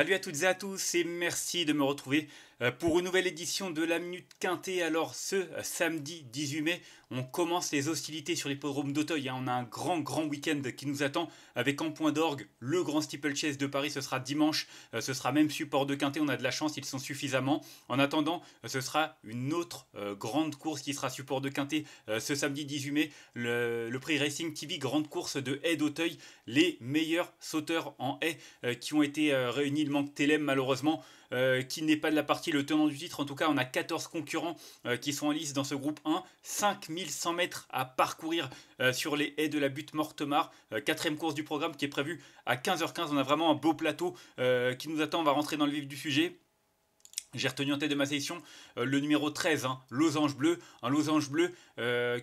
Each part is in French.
Salut à toutes et à tous et merci de me retrouver euh, pour une nouvelle édition de la Minute Quintée. Alors ce euh, samedi 18 mai, on commence les hostilités sur l'hippodrome d'Auteuil. Hein. On a un grand, grand week-end qui nous attend avec en point d'orgue le grand chase de Paris. Ce sera dimanche. Euh, ce sera même support de Quintet. On a de la chance, ils sont suffisamment. En attendant, euh, ce sera une autre euh, grande course qui sera support de Quintet ce samedi 18 mai. Le, prix Racing TV, grande course de haie d'Auteuil. Les meilleurs sauteurs en haie qui ont été réunis. le manque télème malheureusement. qui n'est pas de la partie le tenant du titre. En tout cas, on a 14 concurrents qui sont en lice dans ce groupe 1. 5000 1100 mètres à parcourir euh, sur les haies de la butte Mortemar. Euh, quatrième course du programme qui est prévue à 15h15. On a vraiment un beau plateau euh, qui nous attend. On va rentrer dans le vif du sujet. J'ai retenu en tête de ma sélection le numéro 13, hein, Losange Bleu, un Losange Bleu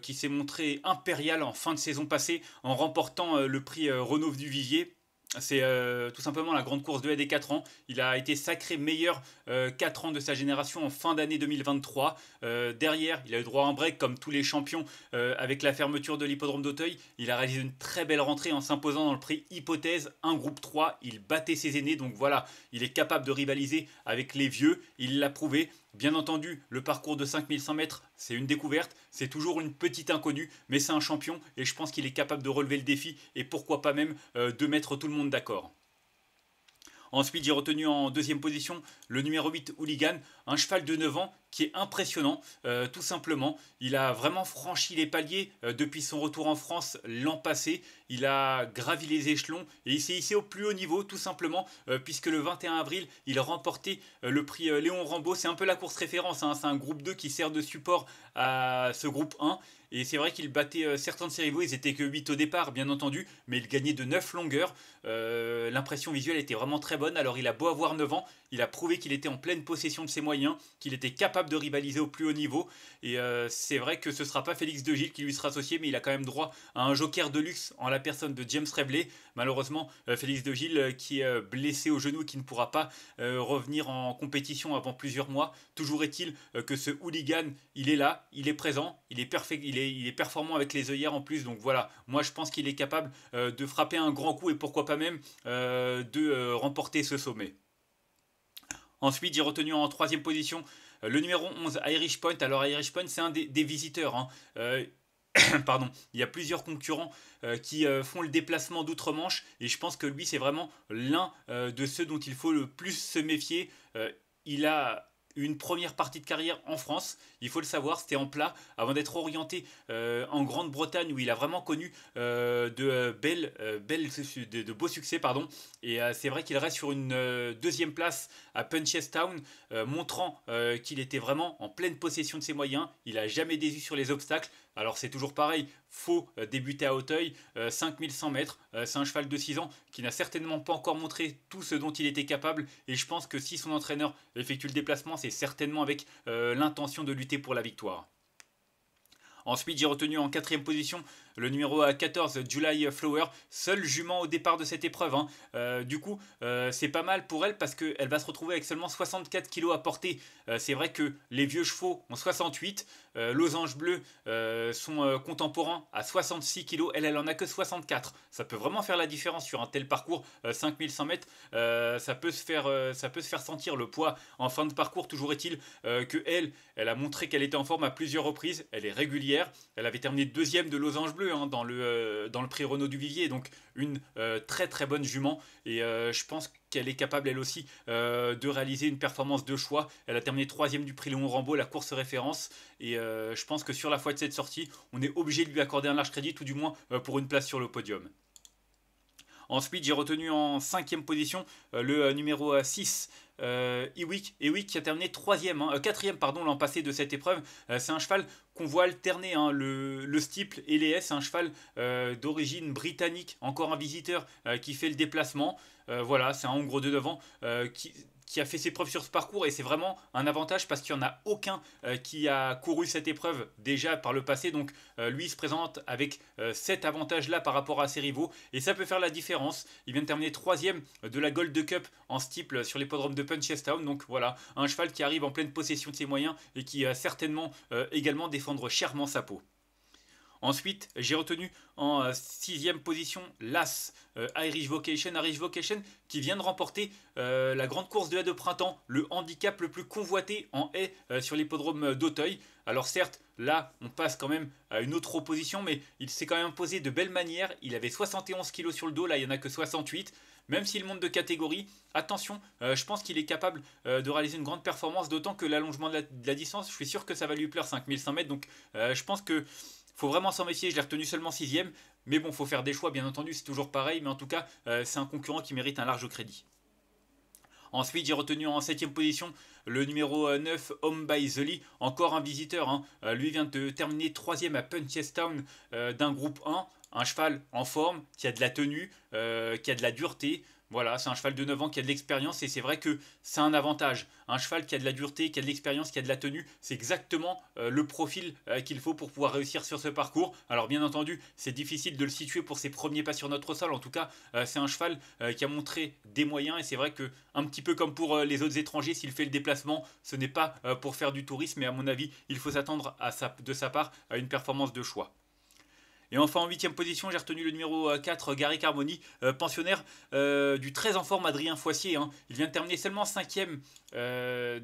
qui s'est montré impérial en fin de saison passée en remportant le prix Renault du Vivier. C'est euh, tout simplement la grande course de des 4 ans. Il a été sacré meilleur 4 euh, ans de sa génération en fin d'année 2023. Euh, derrière, il a eu droit à un break comme tous les champions avec la fermeture de l'hippodrome d'Auteuil. Il a réalisé une très belle rentrée en s'imposant dans le prix Hypothèse un groupe 3. Il battait ses aînés, donc voilà, il est capable de rivaliser avec les vieux. Il l'a prouvé. Bien entendu, le parcours de 5100 mètres, c'est une découverte, c'est toujours une petite inconnue, mais c'est un champion et je pense qu'il est capable de relever le défi et pourquoi pas même euh, de mettre tout le monde d'accord. Ensuite, j'ai retenu en deuxième position le numéro 8 Hooligan un cheval de 9 ans qui est impressionnant, euh, tout simplement. Il a vraiment franchi les paliers euh, depuis son retour en France l'an passé. Il a gravi les échelons et il s'est hissé au plus haut niveau, tout simplement, euh, puisque le 21 avril, il a remporté le prix Léon Rambaud. C'est un peu la course référence, hein. c'est un groupe 2 qui sert de support à ce groupe 1. Et c'est vrai qu'il battait certains de ses rivaux, ils étaient que 8 au départ, bien entendu, mais il gagnait de 9 longueurs. L'impression visuelle était vraiment très bonne, alors il a beau avoir 9 ans, il a prouvé qu'il était en pleine possession de ses moyens qu'il était capable de rivaliser au plus haut niveau. Et euh, c'est vrai que ce sera pas Félix De Gilles qui lui sera associé, mais il a quand même droit à un joker de luxe en la personne de James Rebley. Malheureusement, euh, Félix De Gilles euh, qui est blessé au genou et qui ne pourra pas revenir en compétition avant plusieurs mois. Toujours est-il que ce hooligan, il est là, il est présent, il est, il est, il est performant avec les œillères en plus. Donc voilà, moi je pense qu'il est capable de frapper un grand coup et pourquoi pas même de remporter ce sommet. Ensuite, j'ai retenu en troisième position euh, le numéro 11, Irish Point. Alors, Irish Point, c'est un des, visiteurs. Hein. Euh, pardon, il y a plusieurs concurrents euh, qui font le déplacement d'outre-Manche. Et je pense que lui, c'est vraiment l'un de ceux dont il faut le plus se méfier. il a une première partie de carrière en France. Il faut le savoir, c'était en plat avant d'être orienté euh, en Grande-Bretagne où il a vraiment connu euh, de, euh, belles, belles, de, beaux succès. Pardon. Et c'est vrai qu'il reste sur une deuxième place à Punchestown, montrant qu'il était vraiment en pleine possession de ses moyens. Il n'a jamais déçu sur les obstacles. Alors c'est toujours pareil, faut euh, débuter à Hauteuil, 5100 euh, mètres, euh, c'est un cheval de 6 ans qui n'a certainement pas encore montré tout ce dont il était capable et je pense que si son entraîneur effectue le déplacement, c'est certainement avec l'intention de lutter pour la victoire. Ensuite, j'ai retenu en quatrième position le numéro 14 July Flower, seule jument au départ de cette épreuve. Hein. Euh, du coup, euh, c'est pas mal pour elle parce qu'elle va se retrouver avec seulement 64 kilos à porter. Euh, c'est vrai que les vieux chevaux ont 68, Losange Bleu, sont contemporains à 66 kilos, elle, elle en a que 64. Ça peut vraiment faire la différence sur un tel parcours, 5100 mètres, ça, peut se faire, ça peut se faire sentir le poids en fin de parcours. Toujours est-il que elle, elle a montré qu'elle était en forme à plusieurs reprises, elle est régulière, elle avait terminé deuxième de Losange Bleu Hein, dans le, euh, prix Renault du Vivier, donc une euh, très très bonne jument. Et euh, je pense qu'elle est capable elle aussi de réaliser une performance de choix. Elle a terminé troisième du prix Léon Rambeau, la course référence. Et je pense que sur la fois de cette sortie, on est obligé de lui accorder un large crédit, tout du moins pour une place sur le podium. Ensuite, j'ai retenu en cinquième position euh, le euh, numéro 6, euh, Ewick, Iwick, qui a terminé troisième, hein, quatrième pardon l'an passé de cette épreuve. c'est un cheval qu'on voit alterner hein, le, le, et les S, un cheval d'origine britannique, encore un visiteur qui fait le déplacement. voilà, c'est un Hongre de devant qui qui a fait ses preuves sur ce parcours et c'est vraiment un avantage parce qu'il n'y en a aucun euh, qui a couru cette épreuve déjà par le passé. Donc euh, lui il se présente avec euh, cet avantage-là par rapport à ses rivaux et ça peut faire la différence. Il vient de terminer troisième de la Gold Cup en steeple sur l'hippodrome de Punchestown. Donc voilà, un cheval qui arrive en pleine possession de ses moyens et qui a certainement également défendre chèrement sa peau. Ensuite, j'ai retenu en euh, sixième position l'As euh, Irish Vocation. Irish Vocation qui vient de remporter euh, la grande course de la de printemps, le handicap le plus convoité en haie sur l'hippodrome d'Auteuil. Alors certes, là, on passe quand même à une autre opposition, mais il s'est quand même posé de belle manière. Il avait 71 kg sur le dos, là, il n'y en a que 68. Même s'il monte de catégorie, attention, je pense qu'il est capable de réaliser une grande performance, d'autant que l'allongement de, la, distance, je suis sûr que ça va lui plaire 5100 mètres. Donc je pense que faut vraiment s'en méfier. Je l'ai retenu seulement sixième, mais bon, faut faire des choix, bien entendu, c'est toujours pareil. Mais en tout cas, euh, c'est un concurrent qui mérite un large crédit. Ensuite, j'ai retenu en 7 position le numéro 9, euh, Home by encore un visiteur. Hein. Euh, lui vient de terminer 3 à Punchestown d'un groupe 1. Un cheval en forme, qui a de la tenue, qui a de la dureté, voilà, c'est un cheval de 9 ans qui a de l'expérience et c'est vrai que c'est un avantage. Un cheval qui a de la dureté, qui a de l'expérience, qui a de la tenue, c'est exactement euh, le profil euh, qu'il faut pour pouvoir réussir sur ce parcours. Alors bien entendu, c'est difficile de le situer pour ses premiers pas sur notre sol. En tout cas, euh, c'est un cheval qui a montré des moyens et c'est vrai que un petit peu comme pour les autres étrangers, s'il fait le déplacement, ce n'est pas pour faire du tourisme, mais à mon avis, il faut s'attendre de sa part à une performance de choix. Et enfin, en huitième position, j'ai retenu le numéro 4, euh, Gary Carmoni, euh, pensionnaire euh, du très en forme Adrien Foissier. Hein. Il vient de terminer seulement cinquième euh,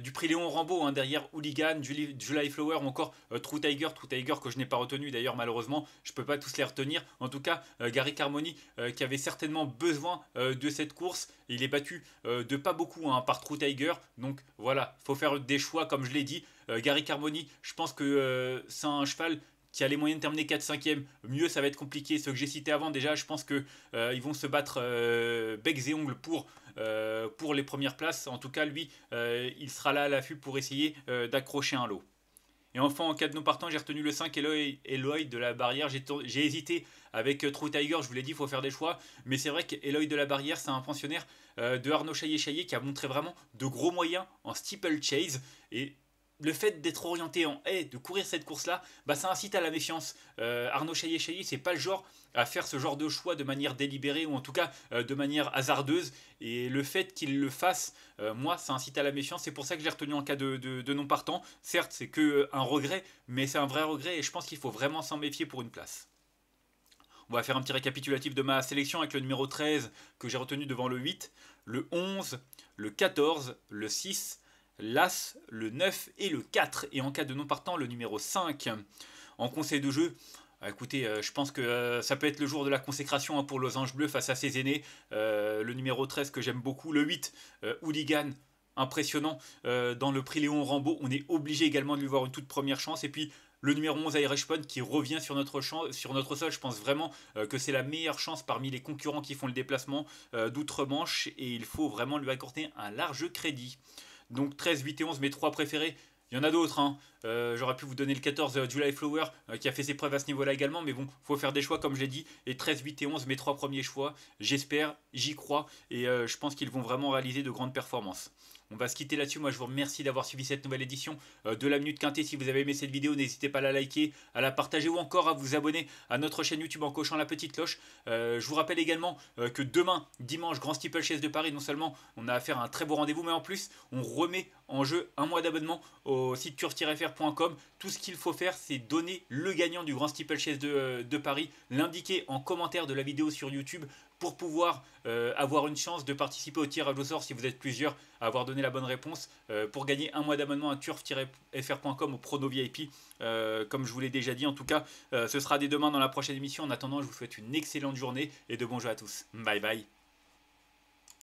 du prix Léon Rambaud, hein, derrière Hooligan, Julie, July Flower ou encore True Tiger. True Tiger que je n'ai pas retenu d'ailleurs, malheureusement, je ne peux pas tous les retenir. En tout cas, Gary Carmoni qui avait certainement besoin de cette course. Il est battu de pas beaucoup hein, par True Tiger. Donc voilà, faut faire des choix, comme je l'ai dit. Gary Carmoni, je pense que c'est un cheval qui a les moyens de terminer 4-5e, mieux ça va être compliqué. Ceux que j'ai cité avant, déjà, je pense qu'ils euh, vont se battre euh, becs et ongles pour, euh, pour les premières places. En tout cas, lui, il sera là à l'affût pour essayer d'accrocher un lot. Et enfin, en cas de non partant, j'ai retenu le 5 Eloy, de la barrière. J'ai hésité avec True Tiger, je vous l'ai dit, il faut faire des choix. Mais c'est vrai qu'Eloy de la barrière, c'est un pensionnaire de Arnaud chaillet chaillé qui a montré vraiment de gros moyens en chase. Et le fait d'être orienté en haie, de courir cette course-là, bah, ça incite à la méfiance. Euh, Arnaud chaillet ce c'est pas le genre à faire ce genre de choix de manière délibérée ou en tout cas euh, de manière hasardeuse. Et le fait qu'il le fasse, euh, moi, ça incite à la méfiance. C'est pour ça que j'ai retenu en cas de, de non partant. Certes, c'est que un regret, mais c'est un vrai regret et je pense qu'il faut vraiment s'en méfier pour une place. On va faire un petit récapitulatif de ma sélection avec le numéro 13 que j'ai retenu devant le 8, le 11, le 14, le 6, l'As, le 9 et le 4. Et en cas de non partant, le numéro 5. En conseil de jeu, ah, écoutez, euh, je pense que euh, ça peut être le jour de la consécration hein, pour Los Angeles Bleu face à ses aînés. Euh, le numéro 13 que j'aime beaucoup, le 8, Hooligan impressionnant dans le prix Léon Rambo. On est obligé également de lui voir une toute première chance. Et puis le numéro 11 Irish Pond qui revient sur notre, sur notre sol. Je pense vraiment que c'est la meilleure chance parmi les concurrents qui font le déplacement d'outre-Manche. Et il faut vraiment lui accorder un large crédit. Donc 13, 8 et 11, mes trois préférés. Il y en a d'autres. Hein. Euh, j'aurais pu vous donner le 14 du euh, July Flower euh, qui a fait ses preuves à ce niveau-là également. Mais bon, il faut faire des choix comme j'ai dit. Et 13, 8 et 11, mes trois premiers choix. J'espère, j'y crois. Et je pense qu'ils vont vraiment réaliser de grandes performances. On va se quitter là-dessus. Moi, je vous remercie d'avoir suivi cette nouvelle édition euh, de la Minute Quintée. Si vous avez aimé cette vidéo, n'hésitez pas à la liker, à la partager ou encore à vous abonner à notre chaîne YouTube en cochant la petite cloche. Euh, je vous rappelle également euh, que demain, dimanche, Grand Steeple Chase de Paris, non seulement on a affaire à un très beau rendez-vous, mais en plus, on remet en jeu un mois d'abonnement au site curve-fr.com. Tout ce qu'il faut faire, c'est donner le gagnant du Grand Steeple Chase de, de Paris, l'indiquer en commentaire de la vidéo sur YouTube pour pouvoir euh, avoir une chance de participer au tirage au sort si vous êtes plusieurs à avoir donné la bonne réponse, euh, pour gagner un mois d'abonnement à turf-fr.com au Prono VIP, euh, comme je vous l'ai déjà dit en tout cas, ce sera dès demain dans la prochaine émission. En attendant, je vous souhaite une excellente journée et de bons jeux à tous. Bye bye.